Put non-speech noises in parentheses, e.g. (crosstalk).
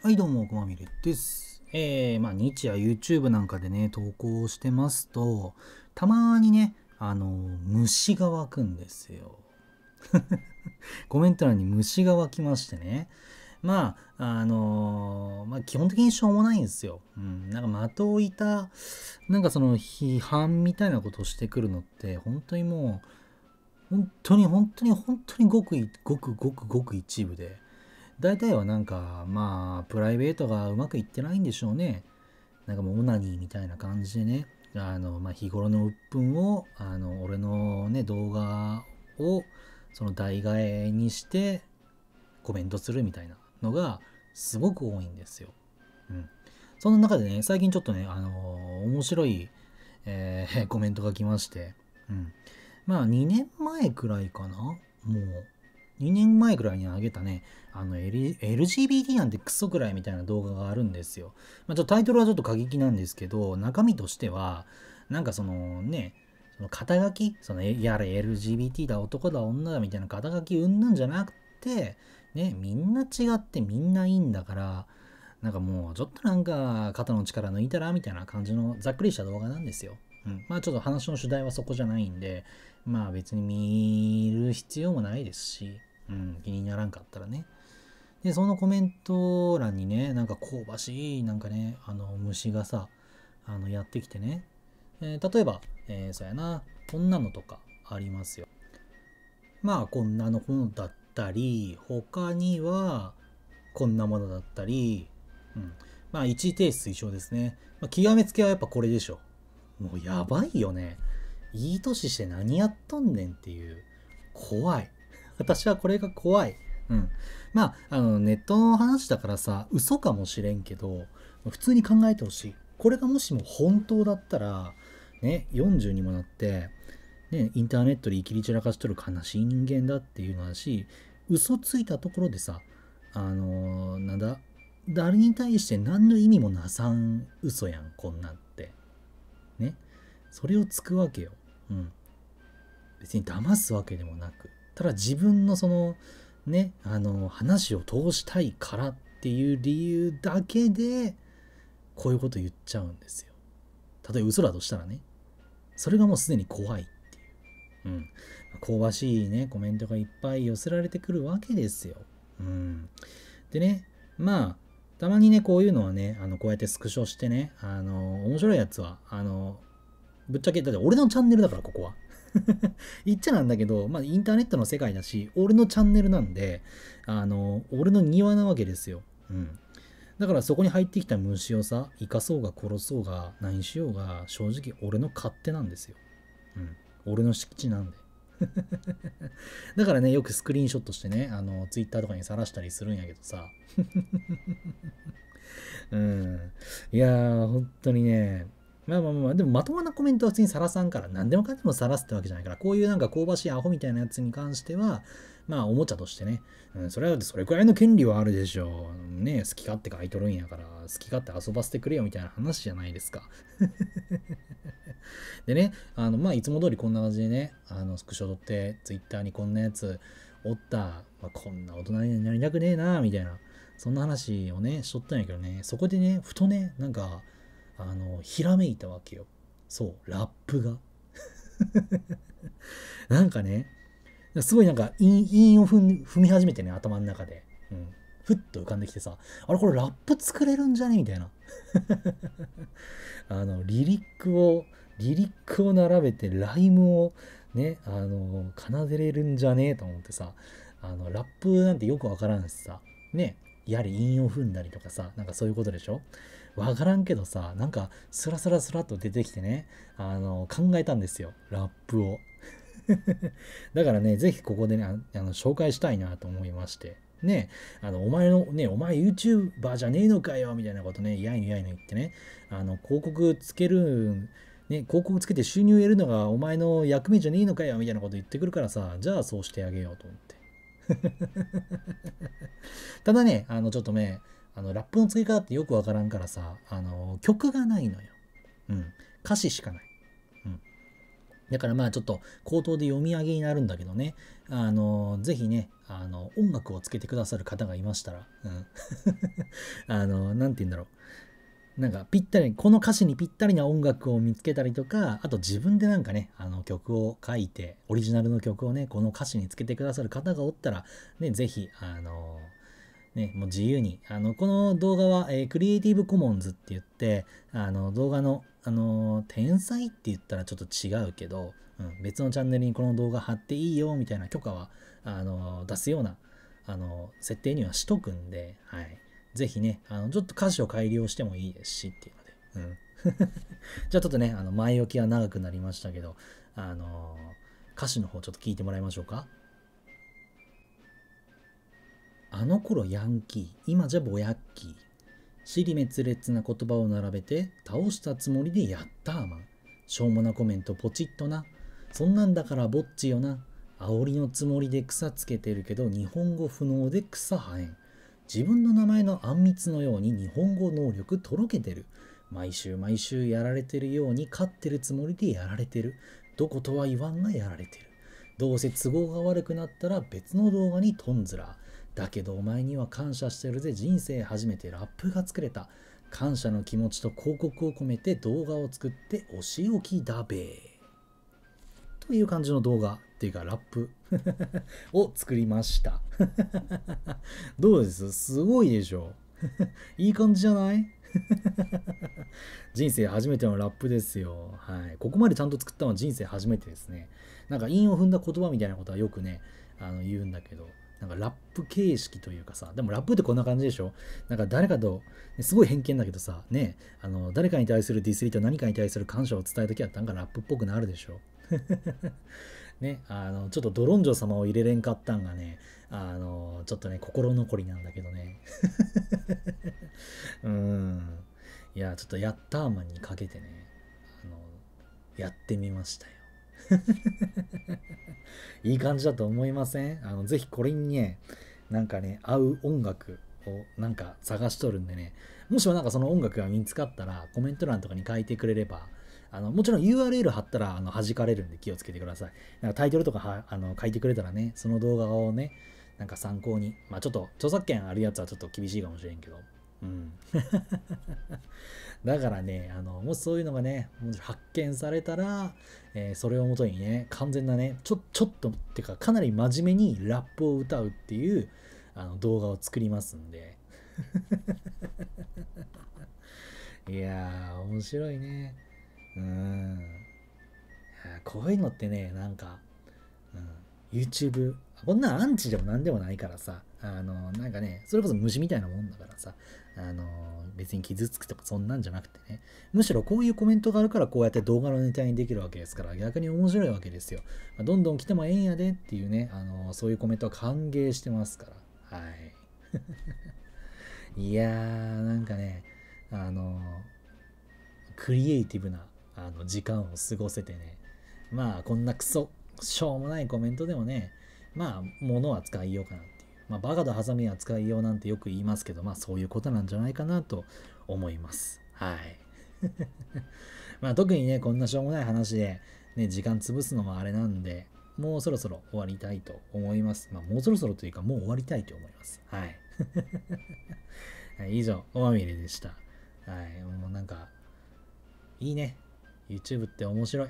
はいどうも、こまみれです。えー、まあ日夜 YouTube なんかでね、投稿してますと、たまにね、あの、虫が湧くんですよ。(laughs) コメント欄に虫が湧きましてね。まあ、あのー、まあ、基本的にしょうもないんですよ。うん。なんか的をいた、なんかその批判みたいなことをしてくるのって、本当にもう、本当に本当に本当にごくごくごくごく一部で、大体はなんか、まあ、プライベートがうまくいってないんでしょうね。なんかもうオナニーみたいな感じでね、あの、まあ、日頃の鬱憤を、あの、俺のね、動画を、その代替えにして、コメントするみたいなのが、すごく多いんですよ。うん。そんな中でね、最近ちょっとね、あの面白い、えー、(laughs) コメントが来まして、うん。まあ、2年前くらいかなもう、2年前ぐらいに上げたね、あの、L、g b t なんてクソくらいみたいな動画があるんですよ。まあ、ちょっとタイトルはちょっと過激なんですけど、中身としては、なんかそのね、その肩書き、そのやれ LGBT だ、男だ、女だみたいな肩書きうんぬんじゃなくて、ね、みんな違ってみんないいんだから、なんかもうちょっとなんか肩の力抜いたらみたいな感じのざっくりした動画なんですよ。うん、まあちょっと話の主題はそこじゃないんで、まあ別に見る必要もないですし、うん、気にならんかったらね。で、そのコメント欄にね、なんか香ばしい、なんかね、あの、虫がさ、あの、やってきてね。えー、例えば、えー、そうやな、こんなのとかありますよ。まあ、こんなのものだったり、他には、こんなものだったり、うん。まあ、一定推奨ですね。まあ、極めつけはやっぱこれでしょ。もうやばいよね。いい年して何やっとんねんっていう。怖い。私はこれが怖い。うん。まあ、あの、ネットの話だからさ、嘘かもしれんけど、普通に考えてほしい。これがもしも本当だったら、ね、40にもなって、ね、インターネットで生きり散らかしとる悲しい人間だっていうのだし、嘘ついたところでさ、あのー、なんだ、誰に対して何の意味もなさん嘘やん、こんなんって。ね。それをつくわけよ。うん。別に騙すわけでもなく。ただ自分のそのねあの話を通したいからっていう理由だけでこういうこと言っちゃうんですよ例えば嘘だとしたらねそれがもうすでに怖いっていう、うん、香ばしいねコメントがいっぱい寄せられてくるわけですよ、うん、でねまあたまにね、こういうのはね、あのこうやってスクショしてね、あの、面白いやつは、あの、ぶっちゃけ、だって俺のチャンネルだから、ここは。(laughs) 言っちゃなんだけど、まあ、インターネットの世界だし、俺のチャンネルなんで、あの、俺の庭なわけですよ。うん。だからそこに入ってきた虫をさ、生かそうが殺そうが何しようが、正直俺の勝手なんですよ。うん。俺の敷地なんで。(laughs) だからね、よくスクリーンショットしてね、あの、ツイッターとかにさらしたりするんやけどさ。(laughs) うん。いやー、本当にね、まあまあまあ、でもまともなコメントは普通にさらさんから、何でもかんでもさらすってわけじゃないから、こういうなんか香ばしいアホみたいなやつに関しては、まあおもちゃとしてね、うん、それはそれくらいの権利はあるでしょう。ね好き勝手書いとるんやから、好き勝手遊ばせてくれよみたいな話じゃないですか。(laughs) でね、あの、まあいつも通りこんな感じでね、あの、スクショ撮って、ツイッターにこんなやつおった、まあ、こんな大人になりたくねえな、みたいな、そんな話をね、しとったんやけどね、そこでね、ふとね、なんか、あのひらめいたわけよそうラップが (laughs) なんかねすごいなんか韻を踏み始めてね頭の中で、うん、ふっと浮かんできてさあれこれラップ作れるんじゃねみたいな (laughs) あのリリックをリリックを並べてライムをねあの奏でれるんじゃねえと思ってさあのラップなんてよくわからんしさねやり韻を踏んだりとかさなんかそういうことでしょわからんけどさ、なんか、スラスラスラっと出てきてね、あの、考えたんですよ。ラップを。(laughs) だからね、ぜひここでね、あの紹介したいなと思いまして。ね、あの、お前の、ね、お前 YouTuber じゃねえのかよ、みたいなことね、やいやいの言ってね、あの、広告つける、ね、広告つけて収入得るのがお前の役目じゃねえのかよ、みたいなこと言ってくるからさ、じゃあそうしてあげようと思って。(laughs) ただね、あの、ちょっとね、あのラップの付け方ってよくわからんからさあの曲がないのよ、うん、歌詞しかない、うん、だからまあちょっと口頭で読み上げになるんだけどねあのぜひねあの音楽をつけてくださる方がいましたら、うん、(laughs) あの何て言うんだろうなんかぴったりこの歌詞にぴったりな音楽を見つけたりとかあと自分でなんかねあの曲を書いてオリジナルの曲をねこの歌詞につけてくださる方がおったらね是非あのーね、もう自由に。あの、この動画は、えー、クリエイティブコモンズって言って、あの、動画の、あのー、天才って言ったらちょっと違うけど、うん、別のチャンネルにこの動画貼っていいよ、みたいな許可は、あのー、出すような、あの設定にはしとくんで、はい。ぜひね、あの、ちょっと歌詞を改良してもいいですし、っていうので、うん。(laughs) じゃあちょっとね、あの、前置きは長くなりましたけど、あの歌詞の方ちょっと聞いてもらいましょうか。あの頃ヤンキー、今じゃぼやっきー。尻滅裂な言葉を並べて倒したつもりでやったーマン。しょうもなコメントポチッとな。そんなんだからぼっちよな。煽りのつもりで草つけてるけど日本語不能で草生えん。自分の名前のあんみつのように日本語能力とろけてる。毎週毎週やられてるように勝ってるつもりでやられてる。どことは言わんがやられてる。どうせ都合が悪くなったら別の動画にトンズラだけどお前には感謝してるぜ人生初めてラップが作れた感謝の気持ちと広告を込めて動画を作ってお仕置きだべという感じの動画っていうかラップ (laughs) を作りました (laughs) どうですすごいでしょ (laughs) いい感じじゃない人生初めてのラップですよ。はい。ここまでちゃんと作ったのは人生初めてですね。なんか韻を踏んだ言葉みたいなことはよくね、あの言うんだけど、なんかラップ形式というかさ、でもラップってこんな感じでしょなんか誰かと、すごい偏見だけどさ、ね、あの、誰かに対するディスリと何かに対する感謝を伝えるときは、なんかラップっぽくなるでしょ (laughs) ね、あの、ちょっとドロンジョ様を入れれんかったんがね、あの、ちょっとね、心残りなんだけどね。(laughs) うん。いや、ちょっとヤッターマンにかけてね、あの、やってみましたよ。(laughs) いい感じだと思いませんあの、ぜひこれにね、なんかね、合う音楽をなんか探しとるんでね、もしもなんかその音楽が見つかったら、コメント欄とかに書いてくれれば、あのもちろん URL 貼ったらあの弾かれるんで気をつけてください。なんかタイトルとかはあの書いてくれたらね、その動画をね、なんか参考に、まあちょっと著作権あるやつはちょっと厳しいかもしれんけど、うん。だからね、あの、もしそういうのがね、発見されたら、えー、それをもとにね、完全なね、ちょ、ちょっと、ってか、かなり真面目にラップを歌うっていう、あの、動画を作りますんで。(laughs) いやー、面白いね。うん。こういうのってね、なんか、YouTube、こんなアンチでも何でもないからさ、あの、なんかね、それこそ虫みたいなもんだからさ、あの、別に傷つくとかそんなんじゃなくてね、むしろこういうコメントがあるからこうやって動画のネタにできるわけですから、逆に面白いわけですよ。どんどん来てもええんやでっていうね、あの、そういうコメントは歓迎してますから、はい。(laughs) いやー、なんかね、あの、クリエイティブなあの時間を過ごせてね、まあこんなクソしょうもないコメントでもね、まあ、物は使いようかなっていう。まあ、バカとハサミは使いようなんてよく言いますけど、まあ、そういうことなんじゃないかなと思います。はい。(laughs) まあ、特にね、こんなしょうもない話で、ね、時間潰すのもあれなんで、もうそろそろ終わりたいと思います。まあ、もうそろそろというか、もう終わりたいと思います。はい。(laughs) はい、以上、おまみれでした。はい、もうなんか、いいね。YouTube って面白い。